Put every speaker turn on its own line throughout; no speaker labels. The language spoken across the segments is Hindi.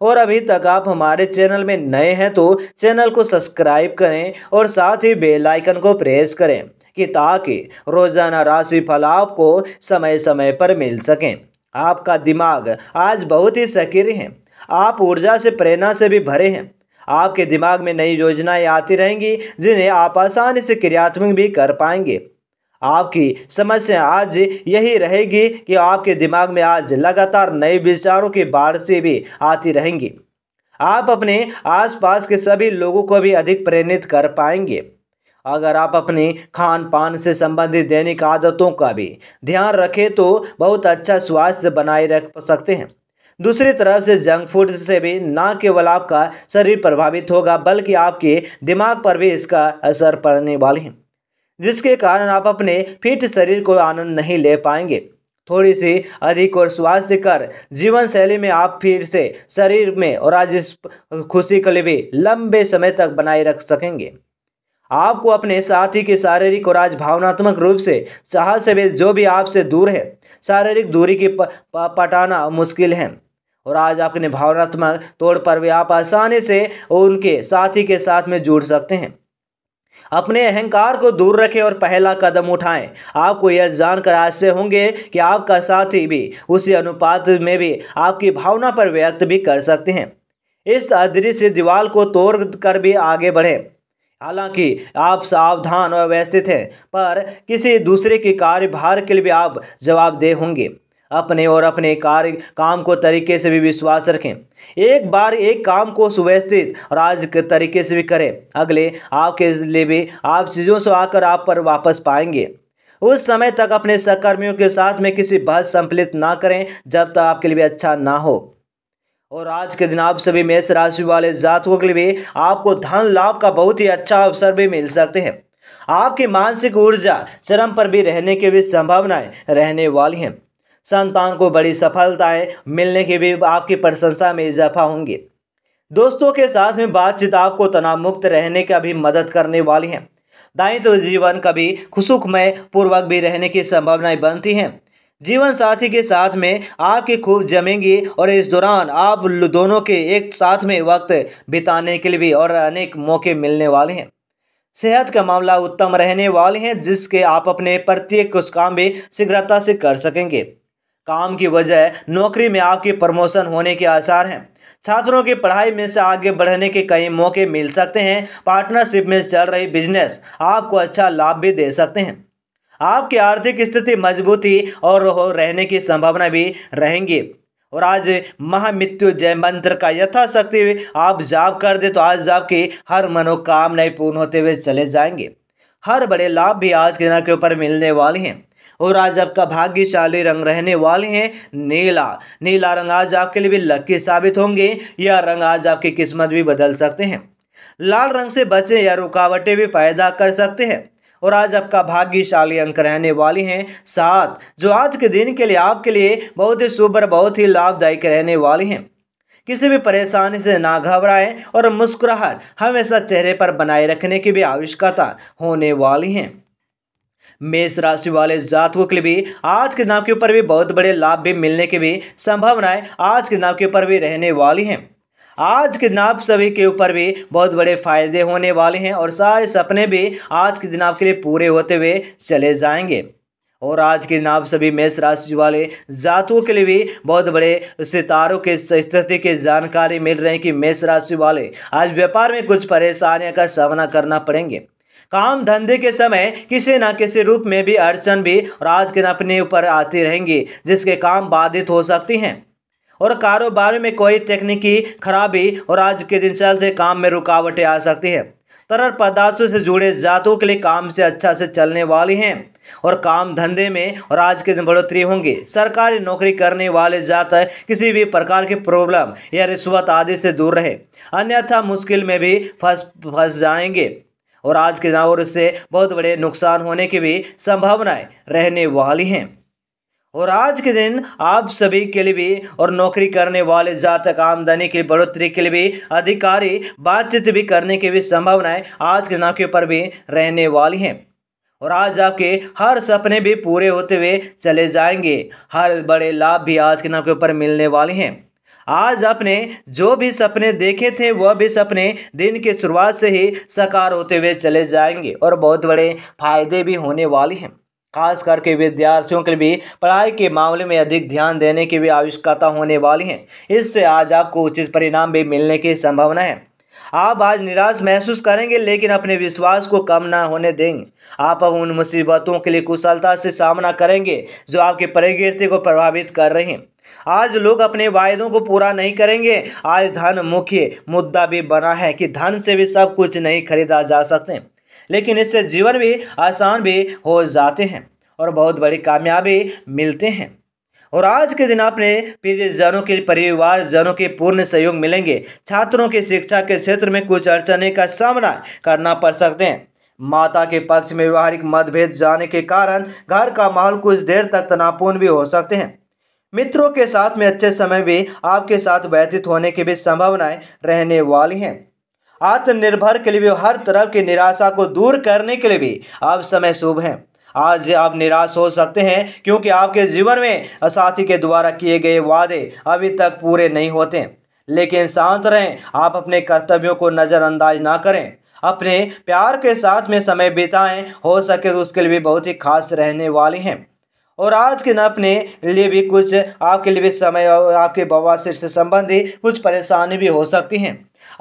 और अभी तक आप हमारे चैनल में नए हैं तो चैनल को सब्सक्राइब करें और साथ ही बेल आइकन को प्रेस करें कि ताकि रोज़ाना राशि फल आपको समय समय पर मिल सकें आपका दिमाग आज बहुत ही सक्रिय है आप ऊर्जा से प्रेरणा से भी भरे हैं आपके दिमाग में नई योजनाएं आती रहेंगी जिन्हें आप आसानी से क्रियात्मक भी कर पाएंगे आपकी समस्या आज यही रहेगी कि आपके दिमाग में आज लगातार नए विचारों की बाढ़ से भी आती रहेंगी आप अपने आसपास के सभी लोगों को भी अधिक प्रेरित कर पाएंगे अगर आप अपने खान पान से संबंधित दैनिक आदतों का भी ध्यान रखें तो बहुत अच्छा स्वास्थ्य बनाए रख सकते हैं दूसरी तरफ से जंक फूड से भी ना केवल आपका शरीर प्रभावित होगा बल्कि आपके दिमाग पर भी इसका असर पड़ने वाले हैं जिसके कारण आप अपने फिट शरीर को आनंद नहीं ले पाएंगे थोड़ी सी अधिक और स्वास्थ्य कर जीवन शैली में आप फिर से शरीर में और आज इस खुशी के लिए भी लंबे समय तक बनाए रख सकेंगे आपको अपने साथी के शारीरिक और आज भावनात्मक रूप से चाह से भी जो भी आपसे दूर है शारीरिक दूरी की प, पटाना मुश्किल है और आज आपने भावनात्मक तौर पर भी आप आसानी से उनके साथी के साथ में जुड़ सकते हैं अपने अहंकार को दूर रखें और पहला कदम उठाएं आपको यह जानकर आश्चर्य होंगे कि आपका साथी भी उसी अनुपात में भी आपकी भावना पर व्यक्त भी कर सकते हैं इस अदृश्य दीवाल को तोड़ कर भी आगे बढ़ें हालांकि आप सावधान और व्यवस्थित हैं पर किसी दूसरे के कार्यभार के लिए भी आप जवाबदेह होंगे अपने और अपने कार्य काम को तरीके से भी विश्वास रखें एक बार एक काम को सुव्यवस्थित और आज के तरीके से भी करें अगले आपके लिए भी आप चीज़ों से आकर आप पर वापस पाएंगे उस समय तक अपने सहकर्मियों के साथ में किसी बहस संपलित ना करें जब तक आपके लिए अच्छा ना हो और आज के दिन आप सभी मेष राशि वाले जातकों के लिए आपको धन लाभ का बहुत ही अच्छा अवसर भी मिल सकते हैं आपकी मानसिक ऊर्जा चरम पर भी रहने की भी संभावनाएं रहने वाली हैं संतान को बड़ी सफलताएं मिलने की भी आपकी प्रशंसा में इजाफा होंगे दोस्तों के साथ में बातचीत आपको तनाव मुक्त रहने का भी मदद करने वाली है दायित्व तो जीवन कभी खुशुखमय पूर्वक भी रहने की संभावनाएं बनती हैं जीवन साथी के साथ में आपकी खूब जमेंगी और इस दौरान आप दोनों के एक साथ में वक्त बिताने के लिए भी और अनेक मौके मिलने वाले हैं सेहत का मामला उत्तम रहने वाले हैं जिसके आप अपने प्रत्येक कुछ काम भी शीघ्रता से कर सकेंगे काम की वजह नौकरी में आपके प्रमोशन होने के आसार हैं छात्रों की पढ़ाई में से आगे बढ़ने के कई मौके मिल सकते हैं पार्टनरशिप में चल रही बिजनेस आपको अच्छा लाभ भी दे सकते हैं आपकी आर्थिक स्थिति मजबूती और रहने की संभावना भी रहेंगी और आज महामृत्यु जय मंत्र का यथाशक्ति आप जाप कर दे तो आज आपकी हर मनोकामनाएं पूर्ण होते हुए चले जाएंगे हर बड़े लाभ भी आज के दिन के ऊपर मिलने वाले हैं और आज आपका भाग्यशाली रंग रहने वाले हैं नीला नीला रंग आज आपके लिए भी लक्की साबित होंगे यह रंग आज आपकी किस्मत भी बदल सकते हैं लाल रंग से बचे या रुकावटें भी पैदा कर सकते हैं और आज आपका भाग्यशाली अंक रहने वाली हैं सात जो आज के दिन के लिए आपके लिए बहुत ही शुभ और बहुत ही लाभदायक रहने वाली हैं किसी भी परेशानी से ना घबराएं और मुस्कुराहट हमेशा चेहरे पर बनाए रखने की भी आवश्यकता होने वाली है मेष राशि वाले जातकों के लिए भी आज के नाम के ऊपर भी बहुत बड़े लाभ भी मिलने की भी संभावनाएं आज के नाम के ऊपर भी रहने वाली हैं आज के दिन आप सभी के ऊपर भी बहुत बड़े फायदे होने वाले हैं और सारे सपने भी आज के दिन आपके लिए पूरे होते हुए चले जाएंगे और आज के दिन आप सभी मेष राशि वाले जातकों के लिए भी बहुत बड़े सितारों के स्थिति की जानकारी मिल रही है कि मेष राशि वाले आज व्यापार में कुछ परेशानियों का सामना करना पड़ेंगे काम धंधे के समय किसी न किसी रूप में भी अड़चन भी राज के अपने ऊपर आती रहेंगी जिसके काम बाधित हो सकती हैं और कारोबार में कोई तकनीकी खराबी और आज के दिन चलते काम में रुकावटें आ सकती है तरल पदार्थों से जुड़े जातों के लिए काम से अच्छा से चलने वाली हैं और काम धंधे में और आज के दिन बढ़ोतरी होंगी सरकारी नौकरी करने वाले जात किसी भी प्रकार के प्रॉब्लम या रिश्वत आदि से दूर रहे अन्यथा मुश्किल में भी फंस फंस जाएंगे और आज के और इससे बहुत बड़े नुकसान होने की भी संभावनाएं रहने वाली हैं और आज के दिन आप सभी के लिए भी और नौकरी करने वाले जातक आमदनी की बढ़ोतरी के लिए भी अधिकारी बातचीत भी करने की भी संभावनाएं आज के दिन आपके ऊपर भी रहने वाली हैं और आज आपके हर सपने भी पूरे होते हुए चले जाएंगे हर बड़े लाभ भी आज के दिन आपके ऊपर मिलने वाले हैं आज आपने जो भी सपने देखे थे वह भी सपने दिन की शुरुआत से ही साकार होते हुए चले जाएंगे और बहुत बड़े फायदे भी होने वाले हैं खास करके विद्यार्थियों के भी पढ़ाई के मामले में अधिक ध्यान देने की भी आवश्यकता होने वाली है इससे आज आपको उचित परिणाम भी मिलने की संभावना है आप आज निराश महसूस करेंगे लेकिन अपने विश्वास को कम ना होने देंगे आप अब उन मुसीबतों के लिए कुशलता से सामना करेंगे जो आपकी परिगृति को प्रभावित कर रहे हैं आज लोग अपने वायदों को पूरा नहीं करेंगे आज धन मुख्य मुद्दा भी बना है कि धन से भी सब कुछ नहीं खरीदा जा सकते लेकिन इससे जीवन भी आसान भी हो जाते हैं और बहुत बड़ी कामयाबी मिलते हैं और आज के दिन आपने प्रियजनों के परिवार जनों के पूर्ण सहयोग मिलेंगे छात्रों की शिक्षा के क्षेत्र में कुछ अड़चने का सामना करना पड़ सकते हैं माता के पक्ष में व्यवहारिक मतभेद जाने के कारण घर का माहौल कुछ देर तक तनावपूर्ण भी हो सकते हैं मित्रों के साथ में अच्छे समय भी आपके साथ व्यतीत होने की भी संभावनाएं रहने वाली हैं आत्मनिर्भर के लिए भी हर तरह की निराशा को दूर करने के लिए भी आप समय शुभ हैं आज आप निराश हो सकते हैं क्योंकि आपके जीवन में साथी के द्वारा किए गए वादे अभी तक पूरे नहीं होते लेकिन शांत रहें आप अपने कर्तव्यों को नज़रअंदाज ना करें अपने प्यार के साथ में समय बिताएं हो सके तो उसके लिए भी बहुत ही खास रहने वाली हैं और आज के दिन अपने लिए भी कुछ आपके लिए भी समय और आपके बवासीर से संबंधित कुछ परेशानी भी हो सकती हैं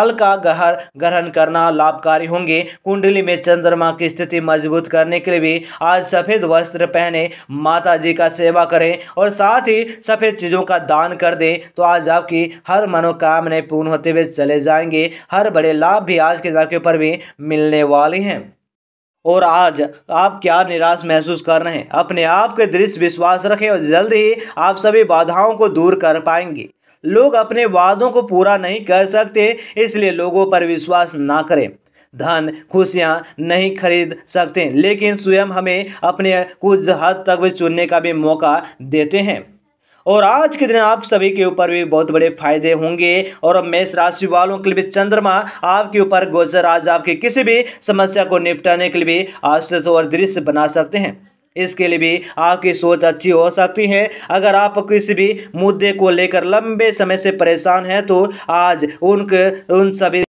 अलका गहर ग्रहण करना लाभकारी होंगे कुंडली में चंद्रमा की स्थिति मजबूत करने के लिए भी आज सफ़ेद वस्त्र पहने माता जी का सेवा करें और साथ ही सफ़ेद चीज़ों का दान कर दें तो आज आपकी हर मनोकामनाएं पूर्ण होते हुए चले जाएंगे हर बड़े लाभ भी आज के दिन के ऊपर भी मिलने वाले हैं और आज आप क्या निराश महसूस कर रहे हैं अपने आप के दृश्य विश्वास रखें और जल्द ही आप सभी बाधाओं को दूर कर पाएंगे लोग अपने वादों को पूरा नहीं कर सकते इसलिए लोगों पर विश्वास ना करें धन खुशियाँ नहीं खरीद सकते लेकिन स्वयं हमें अपने कुछ हद तक चुनने का भी मौका देते हैं और आज के दिन आप सभी के ऊपर भी बहुत बड़े फायदे होंगे और मेष राशि वालों के लिए भी चंद्रमा आपके ऊपर गोचर आज आपकी किसी भी समस्या को निपटाने के लिए भी आश्रित और दृश्य बना सकते हैं इसके लिए भी आपकी सोच अच्छी हो सकती है अगर आप किसी भी मुद्दे को लेकर लंबे समय से परेशान हैं तो आज उनके उन सभी